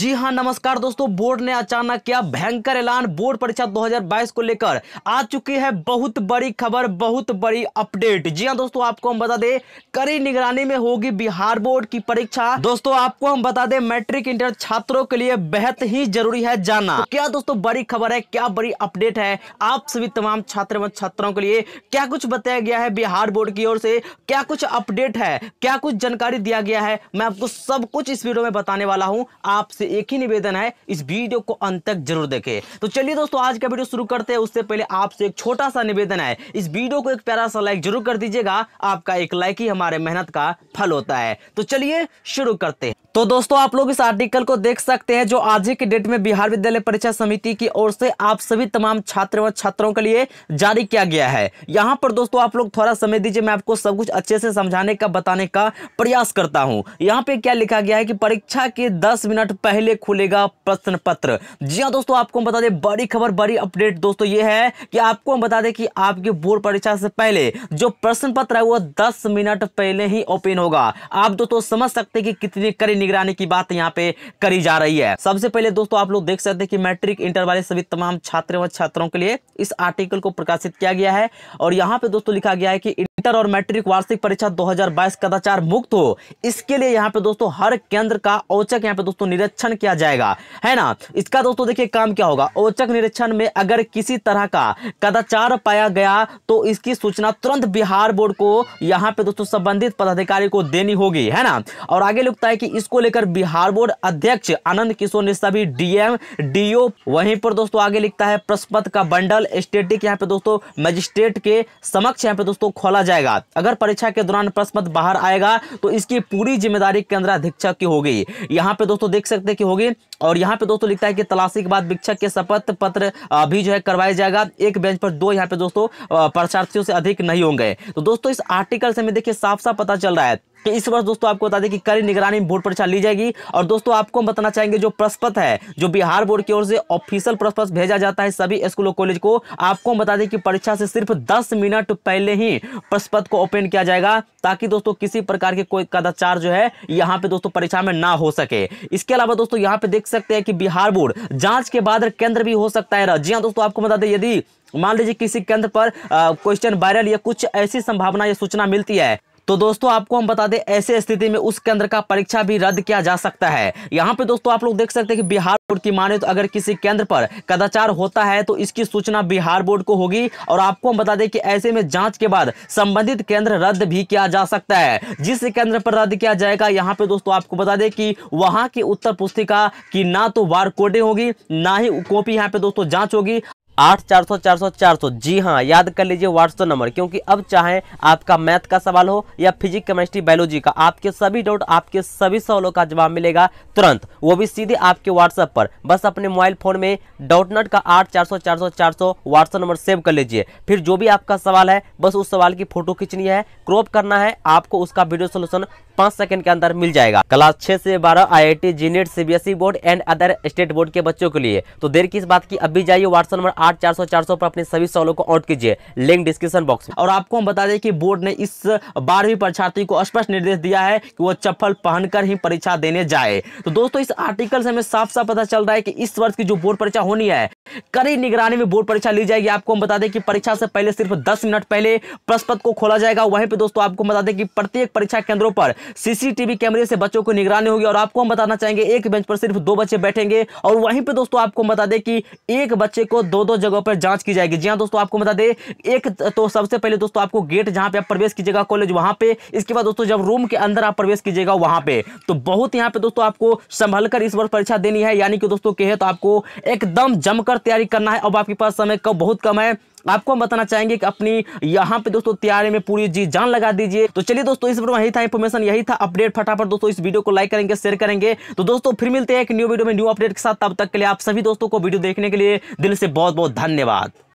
जी हाँ नमस्कार दोस्तों बोर्ड ने अचानक किया भयंकर ऐलान बोर्ड परीक्षा 2022 को लेकर आ चुकी है बहुत बड़ी खबर बहुत बड़ी अपडेट जी हाँ दोस्तों आपको हम बता दे कड़ी निगरानी में होगी बिहार बोर्ड की परीक्षा दोस्तों आपको हम बता दे मैट्रिक इंटर छात्रों के लिए बेहद ही जरूरी है जाना तो क्या दोस्तों बड़ी खबर है क्या बड़ी अपडेट है आप सभी तमाम छात्र एवं छात्राओं के लिए क्या कुछ बताया गया है बिहार बोर्ड की ओर से क्या कुछ अपडेट है क्या कुछ जानकारी दिया गया है मैं आपको सब कुछ इस वीडियो में बताने वाला हूँ आपसे से एक ही निवेदन है इस वीडियो को अंत तक जरूर देखें तो चलिए दोस्तों आज का वीडियो शुरू करते हैं उससे पहले आपसे एक छोटा सा निवेदन है इस वीडियो को एक प्यारा सा लाइक जरूर कर दीजिएगा आपका एक लाइक ही हमारे मेहनत का फल होता है तो चलिए शुरू करते हैं तो दोस्तों आप लोग इस आर्टिकल को देख सकते हैं जो आज ही की डेट में बिहार विद्यालय परीक्षा समिति की ओर से आप सभी तमाम छात्र व छात्राओं के लिए जारी किया गया है यहाँ पर दोस्तों आप लोग थोड़ा समय दीजिए मैं आपको सब कुछ अच्छे से समझाने का बताने का प्रयास करता हूँ यहाँ पे क्या लिखा गया है कि परीक्षा के दस मिनट पहले पहले खुलेगा प्रश्न पत्र जी हाँ दोस्तों आपको बता दें बड़ी खबर बड़ी अपडेट दोस्तों ये है कि आपको हम बता दें कि आपके बोर्ड परीक्षा से पहले जो प्रश्न पत्र है वो दस मिनट पहले ही ओपन होगा आप दोस्तों समझ सकते हैं कि कितनी कड़ी निगरानी की बात यहाँ पे करी जा रही है सबसे पहले दोस्तों आप लोग देख सकते हैं कि मैट्रिक इंटर वाले सभी तमाम छात्र व छात्रों के लिए इस आर्टिकल को प्रकाशित किया गया है और यहाँ पे दोस्तों लिखा गया है कि इंटर और मैट्रिक वार्षिक परीक्षा 2022 कदाचार मुक्त हो इसके लिए यहाँ पे दोस्तों हर केंद्र का औचक यहाँ पे दोस्तों निरीक्षण निरीक्षण किया जाएगा है ना इसका दोस्तों देखिए काम क्या होगा औचक निरीक्षण में अगर किसी तरह का कदाचार पाया गया तो इसकी सूचना तुरंत बिहार बोर्ड को यहाँ पे दोस्तों संबंधित पदाधिकारी को देनी होगी है ना और आगे लिखता है कि इसको लेकर बिहार बोर्ड अध्यक्ष आनंद किशोर ने सभी डीएम डीओ वहीं पर दोस्तों आगे लिखता है प्रश्नपत्र का बंडल स्टेटिक यहाँ पे दोस्तों मजिस्ट्रेट के समक्ष यहाँ पे दोस्तों खोला जाएगा अगर परीक्षा के दौरान प्रश्नपत्र बाहर आएगा तो इसकी पूरी जिम्मेदारी केंद्राधीक्षक की होगी यहाँ पे दोस्तों देख सकते की होगी और यहाँ पे दोस्तों लिखता है कि तलाशी के बाद भिक्षक के शपथ पत्र भी जो है करवाया जाएगा एक बेंच पर दो यहाँ पे दोस्तों परीक्षार्थियों से अधिक नहीं होंगे तो दोस्तों इस आर्टिकल से हमें देखिए साफ साफ पता चल रहा है कि तो इस वर्ष दोस्तों आपको बता दें कि कड़ी निगरानी बोर्ड परीक्षा ली जाएगी और दोस्तों आपको हम बताना चाहेंगे जो प्रस्पत है जो बिहार बोर्ड की ओर से ऑफिशियल प्रस्पत भेजा जाता है सभी स्कूलों कॉलेज को आपको बता दें कि परीक्षा से सिर्फ दस मिनट पहले ही प्रस्पत को ओपन किया जाएगा ताकि दोस्तों किसी प्रकार के कोई कदाचार जो है यहाँ पे दोस्तों परीक्षा में ना हो सके इसके अलावा दोस्तों यहाँ पे देख सकते हैं कि बिहार बोर्ड जांच के बाद केंद्र भी हो सकता है जी हाँ दोस्तों आपको बता दें यदि मान लीजिए किसी केंद्र पर क्वेश्चन वायरल या कुछ ऐसी संभावना या सूचना मिलती है तो दोस्तों आपको हम बता दें ऐसे स्थिति में उस केंद्र का परीक्षा भी रद्द किया जा सकता है यहाँ पे दोस्तों आप लोग देख सकते हैं कि बिहार बोर्ड की माने तो अगर किसी केंद्र पर कदाचार होता है तो इसकी सूचना बिहार बोर्ड को होगी और आपको हम बता दें कि ऐसे में जांच के बाद संबंधित केंद्र रद्द भी किया जा सकता है जिस केंद्र पर रद्द किया जाएगा यहाँ पे दोस्तों आपको बता दें कि वहां की उत्तर पुस्तिका की ना तो बार होगी ना ही कॉपी यहाँ पे दोस्तों जाँच होगी आठ चार सौ चार सौ चार सौ जी हाँ याद कर लीजिए व्हाट्सअप नंबर क्योंकि अब चाहे आपका मैथ का सवाल हो या फिजिक केमिस्ट्री बायोलॉजी का आपके सभी डाउट आपके सभी सवालों का जवाब मिलेगा तुरंत वो भी सीधे आपके व्हाट्सएप पर बस अपने मोबाइल फोन में डाउट नट का आठ चार सौ चार सौ चार सौ व्हाट्सअप नंबर सेव कर लीजिए फिर जो भी आपका सवाल है बस उस सवाल की फोटो खींचनी है क्रॉप करना है आपको उसका वीडियो सोल्यूशन पांच सेकंड के अंदर मिल जाएगा क्लास छह से बारह I I T JEE NEET CBSE board and other state board के बच्चों के लिए तो देर किस बात की अभी जाइए व्हाट्सअप नंबर आठ चार सौ चार सौ पर अपने सभी सवालों को आउट कीजिए लिंक डिस्क्रिप्शन बॉक्स और आपको हम बता दें कि बोर्ड ने इस बारहवीं परीक्षार्थी को स्पष्ट निर्देश दिया है कि वो चप्पल पहनकर ही परीक्षा देने जाए तो दोस्तों इस आर्टिकल से हमें साफ साफ पता चल रहा है कि इस वर्ष की जो बोर्ड परीक्षा होनी है कड़ी निगरानी में बोर्ड परीक्षा ली जाएगी आपको हम बता दें कि परीक्षा से पहले सिर्फ 10 मिनट पहले प्रश्न पत्र को खोला जाएगा वहीं पे दोस्तों आपको बता दें कि प्रत्येक परीक्षा केंद्रों पर सीसीटीवी कैमरे से बच्चों को निगरानी होगी और आपको हम बताना चाहेंगे एक बेंच पर सिर्फ दो बच्चे बैठेंगे और वहीं पर दोस्तों आपको बता दें कि एक बच्चे को दो दो जगह पर जांच की जाएगी जी हाँ दोस्तों आपको बता दें एक तो सबसे पहले दोस्तों आपको गेट जहां पे आप प्रवेश कीजिएगा कॉलेज वहां पे इसके बाद दोस्तों जब रूम के अंदर आप प्रवेश कीजिएगा वहां पे तो बहुत यहां पे दोस्तों आपको संभल इस वर्ष परीक्षा देनी है यानी कि दोस्तों कहे तो आपको एकदम जमकर पर तैयारी करना है अब आपके पास समय कब बहुत कम है आपको हम बताना चाहेंगे कि अपनी यहाँ पे दोस्तों तैयारी में पूरी जी जान लगा दीजिए तो चलिए दोस्तों इस वीडियो में यही था इन्फॉर्मेशन यही था अपडेट फटाफट दोस्तों इस वीडियो को लाइक करेंगे शेयर करेंगे तो दोस्तों फिर मिलते हैं एक न्यू वीडियो में न्यू अपडेट के साथ तब तक के लिए आप सभी दोस्तों को वीडियो देखने के लिए दिल से बहुत बहुत धन्यवाद